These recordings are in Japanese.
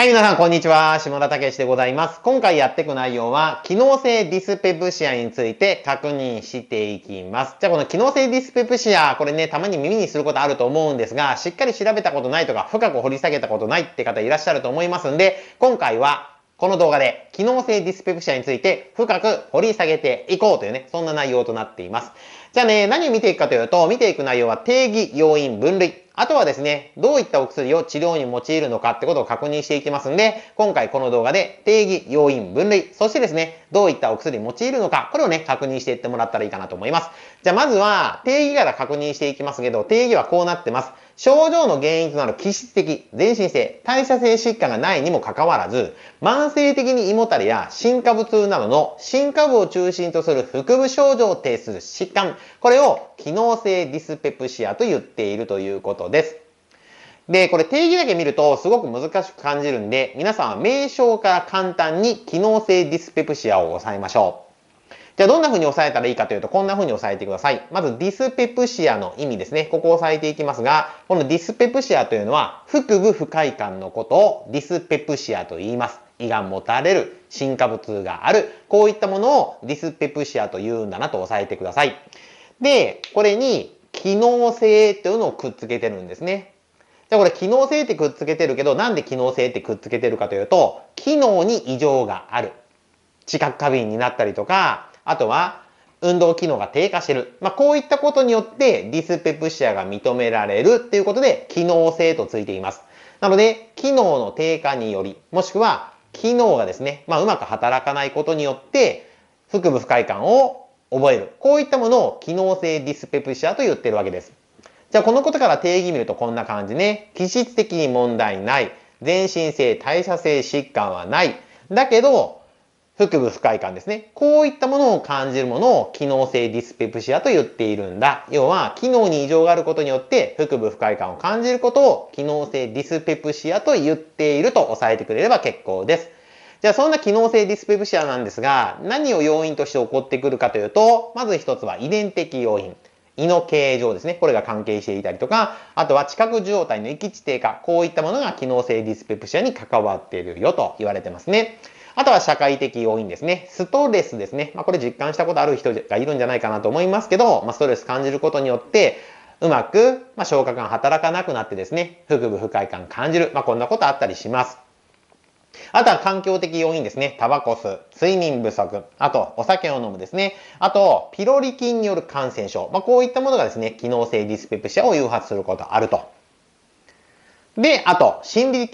はい、皆さん、こんにちは。下田武史でございます。今回やっていく内容は、機能性ディスペプシアについて確認していきます。じゃあ、この機能性ディスペプシア、これね、たまに耳にすることあると思うんですが、しっかり調べたことないとか、深く掘り下げたことないって方いらっしゃると思いますんで、今回は、この動画で、機能性ディスペプシアについて深く掘り下げていこうというね、そんな内容となっています。じゃあね、何を見ていくかというと、見ていく内容は定義、要因、分類、あとはですね、どういったお薬を治療に用いるのかってことを確認していきますんで、今回この動画で定義、要因、分類、そしてですね、どういったお薬用いるのか、これをね、確認していってもらったらいいかなと思います。じゃあまずは、定義から確認していきますけど、定義はこうなってます。症状の原因となる気質的、全身性、代謝性疾患がないにもかかわらず、慢性的に胃もたれや進化部痛などの進化部を中心とする腹部症状を呈する疾患、これを機能性ディスペプシアと言っているということです。で、これ定義だけ見るとすごく難しく感じるんで、皆さんは名称から簡単に機能性ディスペプシアを抑えましょう。じゃあどんな風に押さえたらいいかというと、こんな風に押さえてください。まずディスペプシアの意味ですね。ここを押さえていきますが、このディスペプシアというのは、腹部不快感のことをディスペプシアと言います。胃がもたれる、進化物がある、こういったものをディスペプシアと言うんだなと押さえてください。で、これに機能性というのをくっつけてるんですね。じゃあこれ機能性ってくっつけてるけど、なんで機能性ってくっつけてるかというと、機能に異常がある。知覚過敏になったりとか、あとは運動機能が低下してる。まあ、こういったことによってディスペプシアが認められるっていうことで機能性とついています。なので、機能の低下により、もしくは機能がですね、まあ、うまく働かないことによって腹部不快感を覚える。こういったものを機能性ディスペプシアと言ってるわけです。じゃあこのことから定義見るとこんな感じね。気質的に問題ない。全身性、代謝性疾患はない。だけど、腹部不快感ですね。こういったものを感じるものを機能性ディスペプシアと言っているんだ。要は、機能に異常があることによって腹部不快感を感じることを機能性ディスペプシアと言っていると抑えてくれれば結構です。じゃあそんな機能性ディスペプシアなんですが、何を要因として起こってくるかというと、まず一つは遺伝的要因。胃の形状ですね。これが関係していたりとか、あとは知覚状態の域地低下。こういったものが機能性ディスペプシアに関わっているよと言われてますね。あとは社会的要因ですね。ストレスですね。まあ、これ実感したことある人がいるんじゃないかなと思いますけど、まあ、ストレス感じることによって、うまく、ま消化管働かなくなってですね、腹部不快感感じる。まあ、こんなことあったりします。あとは環境的要因ですね。タバコ吸う、睡眠不足、あとお酒を飲むですね。あと、ピロリ菌による感染症。まあ、こういったものがですね、機能性ディスペプシアを誘発することあると。で、あと、心理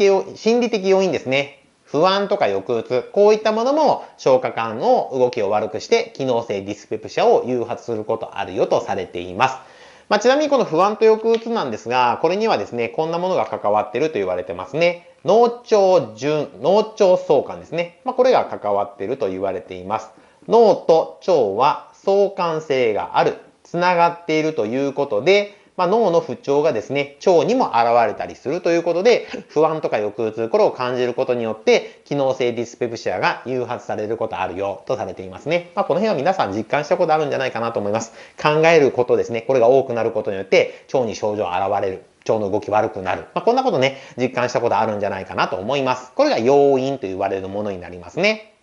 的要因ですね。不安とか抑うつ、こういったものも消化管の動きを悪くして、機能性ディスペプシアを誘発することあるよとされています。まあ、ちなみにこの不安と抑うつなんですが、これにはですね、こんなものが関わってると言われてますね。脳腸順、脳腸相関ですね。まあ、これが関わってると言われています。脳と腸は相関性がある、つながっているということで、まあ、脳の不調がですね、腸にも現れたりするということで、不安とか抑うつ、これを感じることによって、機能性ディスペプシアが誘発されることあるよとされていますね。まあ、この辺は皆さん実感したことあるんじゃないかなと思います。考えることですね、これが多くなることによって、腸に症状現れる。腸の動き悪くなる。まあ、こんなことね、実感したことあるんじゃないかなと思います。これが要因と言われるものになりますね。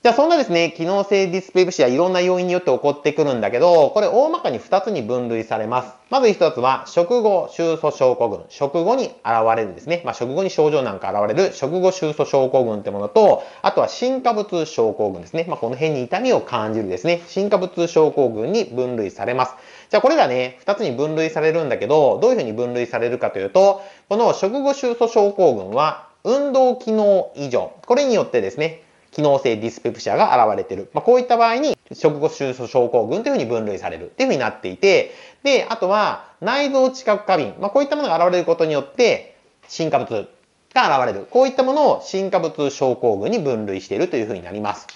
じゃあそんなですね、機能性ディスプレイシはいろんな要因によって起こってくるんだけど、これ大まかに2つに分類されます。まず1つは、食後収素症候群。食後に現れるですね。まあ、食後に症状なんか現れる食後収素症候群ってものと、あとは進化物症候群ですね。まあ、この辺に痛みを感じるですね。進化物症候群に分類されます。じゃあこれらね、2つに分類されるんだけど、どういうふうに分類されるかというと、この食後収素症候群は、運動機能異常。これによってですね、機能性ディスペプシアが現れてる。まあ、こういった場合に、食後収縮症候群というふうに分類されるというふうになっていて、で、あとは内臓知覚過敏。まあ、こういったものが現れることによって、進化物が現れる。こういったものを進化物症候群に分類しているというふうになります。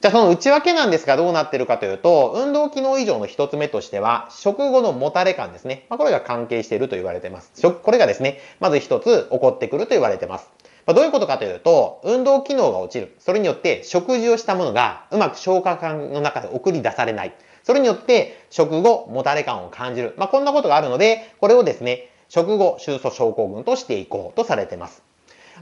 じゃあその内訳なんですがどうなってるかというと、運動機能異常の一つ目としては、食後のもたれ感ですね。まあ、これが関係していると言われてます。これがですね、まず一つ起こってくると言われてます。まあ、どういうことかというと、運動機能が落ちる。それによって食事をしたものがうまく消化管の中で送り出されない。それによって食後、もたれ感を感じる。まあ、こんなことがあるので、これをですね、食後収素症候群としていこうとされてます。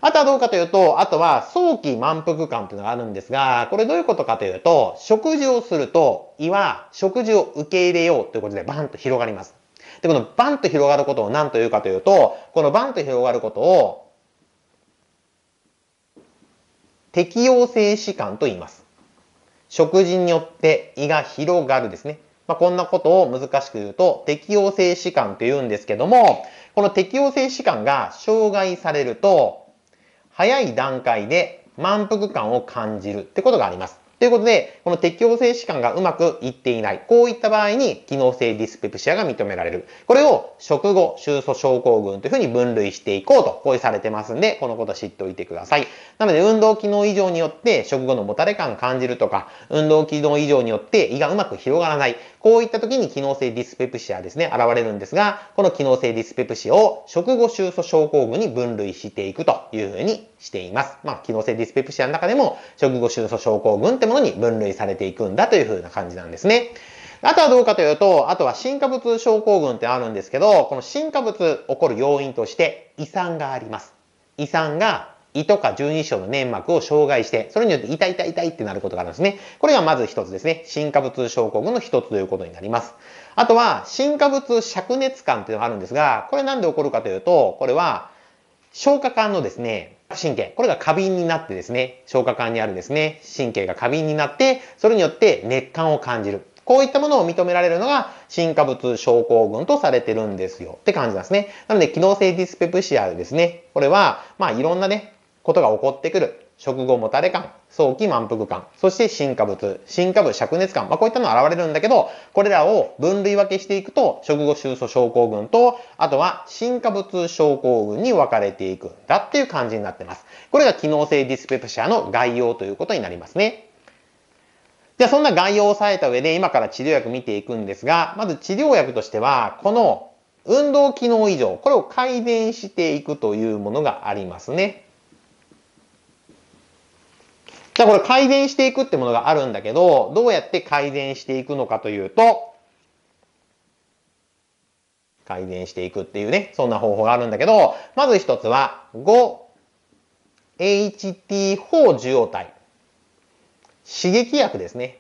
あとはどうかというと、あとは早期満腹感というのがあるんですが、これどういうことかというと、食事をすると胃は食事を受け入れようということでバンと広がります。で、このバンと広がることを何というかというと、このバンと広がることを適応性疾患と言います。食事によって胃が広がるですね。まあ、こんなことを難しく言うと適応性疾患と言うんですけども、この適応性疾患が障害されると、早い段階で満腹感を感じるってことがあります。ということで、この適応性疾患がうまくいっていない。こういった場合に、機能性ディスペプシアが認められる。これを食後、収素症候群というふうに分類していこうと、こうされてますんで、このこと知っておいてください。なので、運動機能異常によって、食後のもたれ感感じるとか、運動機能異常によって胃がうまく広がらない。こういった時に機能性ディスペプシアですね、現れるんですが、この機能性ディスペプシアを食後臭素症候群に分類していくというふうにしています。まあ、機能性ディスペプシアの中でも、食後臭素症候群ってものに分類されていくんだというふうな感じなんですね。あとはどうかというと、あとは進化物症候群ってあるんですけど、この進化物起こる要因として、胃酸があります。胃酸が胃とか十二章の粘膜を障害して、それによって痛い痛い痛いってなることがあるんですね。これがまず一つですね。進化物症候群の一つということになります。あとは、進化物灼熱感っていうのがあるんですが、これなんで起こるかというと、これは、消化管のですね、神経。これが過敏になってですね、消化管にあるですね、神経が過敏になって、それによって熱感を感じる。こういったものを認められるのが、進化物症候群とされてるんですよ。って感じなんですね。なので、機能性ディスペプシアですね。これは、まあ、いろんなね、ことが起こってくる食後もたれ感、早期満腹感、そして進化物、進化部灼熱感、まあ、こういったのが現れるんだけど、これらを分類分けしていくと、食後収素症候群と、あとは進化物症候群に分かれていくんだっていう感じになってます。これが機能性ディスペプシアの概要ということになりますね。じゃあそんな概要を押さえた上で今から治療薬見ていくんですが、まず治療薬としては、この運動機能異常、これを改善していくというものがありますね。じゃあこれ改善していくってものがあるんだけど、どうやって改善していくのかというと、改善していくっていうね、そんな方法があるんだけど、まず一つは 5HT4 受容体。刺激薬ですね。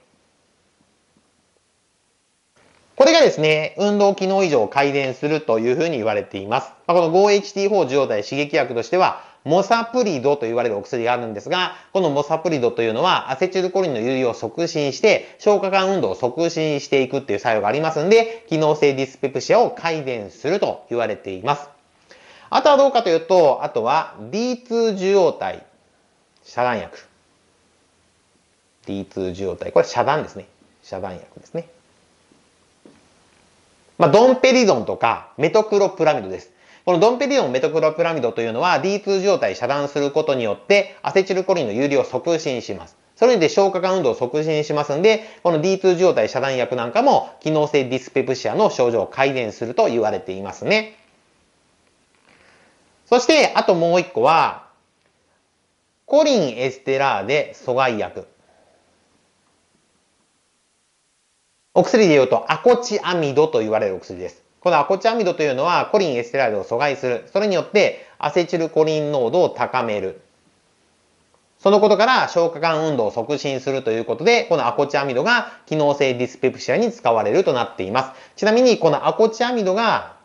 これがですね、運動機能異常を改善するというふうに言われています。まあ、この 5HT4 受容体刺激薬としては、モサプリドと言われるお薬があるんですが、このモサプリドというのは、アセチルコリンの有利を促進して、消化管運動を促進していくっていう作用がありますんで、機能性ディスペプシアを改善すると言われています。あとはどうかというと、あとは D2 受容体、遮断薬。D2 受容体、これ遮断ですね。遮断薬ですね。まあ、ドンペリドンとかメトクロプラミドです。このドンペリオンメトクロプラミドというのは D2 状態遮断することによってアセチルコリンの有利を促進します。それで消化管運動を促進しますんで、この D2 状態遮断薬なんかも機能性ディスペプシアの症状を改善すると言われていますね。そして、あともう一個は、コリンエステラーデ阻害薬。お薬で言うと、アコチアミドと言われるお薬です。このアコチアミドというのはコリンエステライドを阻害する。それによってアセチルコリン濃度を高める。そのことから消化管運動を促進するということで、このアコチアミドが機能性ディスペプシアに使われるとなっています。ちなみにこのアコチアミドが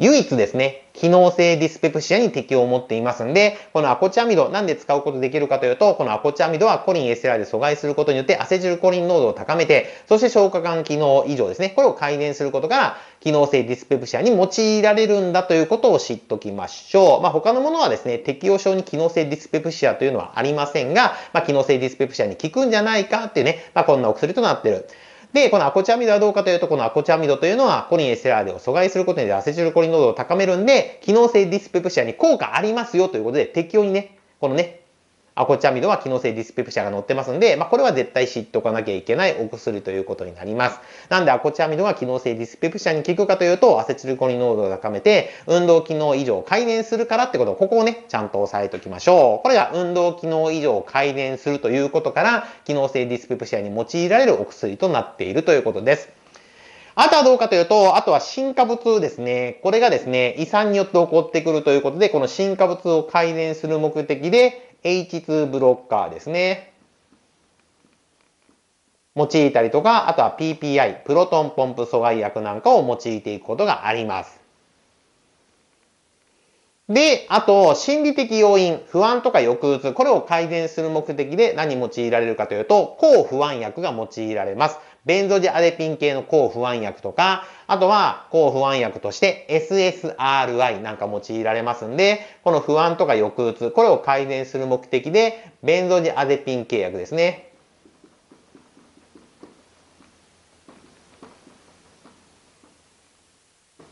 唯一ですね、機能性ディスペプシアに適応を持っていますんで、このアコチアミド、なんで使うことできるかというと、このアコチアミドはコリン SLR で阻害することによってアセチルコリン濃度を高めて、そして消化管機能異常ですね、これを改善することが、機能性ディスペプシアに用いられるんだということを知っときましょう。まあ、他のものはですね、適応症に機能性ディスペプシアというのはありませんが、まあ、機能性ディスペプシアに効くんじゃないかっていうね、まあ、こんなお薬となってる。で、このアコチアミドはどうかというと、このアコチアミドというのは、コリン SLR を阻害することによってアセチルコリン濃度を高めるんで、機能性ディスペプシアに効果ありますよということで、適用にね、このね、アコチアミドは機能性ディスペプシアが載ってますんで、まあ、これは絶対知っておかなきゃいけないお薬ということになります。なんでアコチアミドが機能性ディスペプシアに効くかというと、アセチルコリン濃度を高めて、運動機能異常を改善するからってことを、ここをね、ちゃんと押さえておきましょう。これが運動機能異常を改善するということから、機能性ディスペプシアに用いられるお薬となっているということです。あとはどうかというと、あとは進化物ですね。これがですね、胃酸によって起こってくるということで、この進化物を改善する目的で、H2 ブロッカーですね。用いたりとか、あとは PPI、プロトンポンプ阻害薬なんかを用いていくことがあります。で、あと、心理的要因、不安とか抑うつ、これを改善する目的で何用いられるかというと、抗不安薬が用いられます。ベンゾジアデピン系の抗不安薬とか、あとは抗不安薬として SSRI なんか用いられますんで、この不安とか抑うつ、これを改善する目的で、ベンゾジアデピン系薬ですね。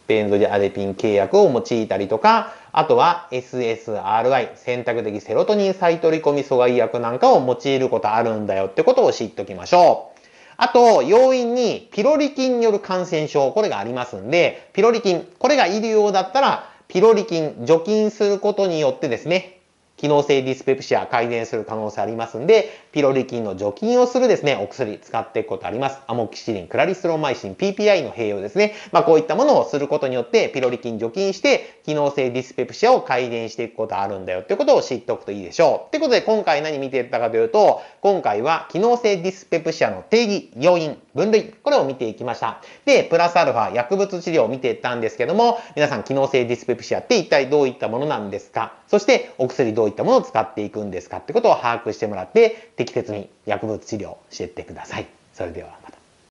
ベンゾジアデピン契約を用いたりとか、あとは SSRI、選択的セロトニン再取り込み阻害薬なんかを用いることあるんだよってことを知っておきましょう。あと、要因にピロリ菌による感染症、これがありますんで、ピロリ菌、これが医療だったら、ピロリ菌、除菌することによってですね、機能性ディスペプシア改善する可能性ありますんで、ピロリ菌の除菌をするですね、お薬使っていくことあります。アモキシリン、クラリスロマイシン、PPI の併用ですね。まあこういったものをすることによって、ピロリ菌除菌して、機能性ディスペプシアを改善していくことあるんだよってことを知っておくといいでしょう。ってことで今回何見ていったかというと、今回は機能性ディスペプシアの定義、要因、分類、これを見ていきました。で、プラスアルファ薬物治療を見ていったんですけども、皆さん機能性ディスペプシアって一体どういったものなんですかそしてお薬どういったものを使っていくんですかってことを把握してもらって、適切に薬物治療していってください。それでは。